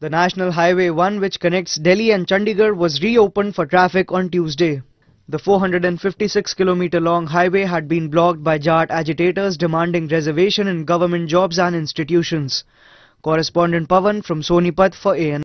The National Highway 1 which connects Delhi and Chandigarh was reopened for traffic on Tuesday. The 456 kilometer long highway had been blocked by Jat agitators demanding reservation in government jobs and institutions. Correspondent Pavan from Sonipat for AN.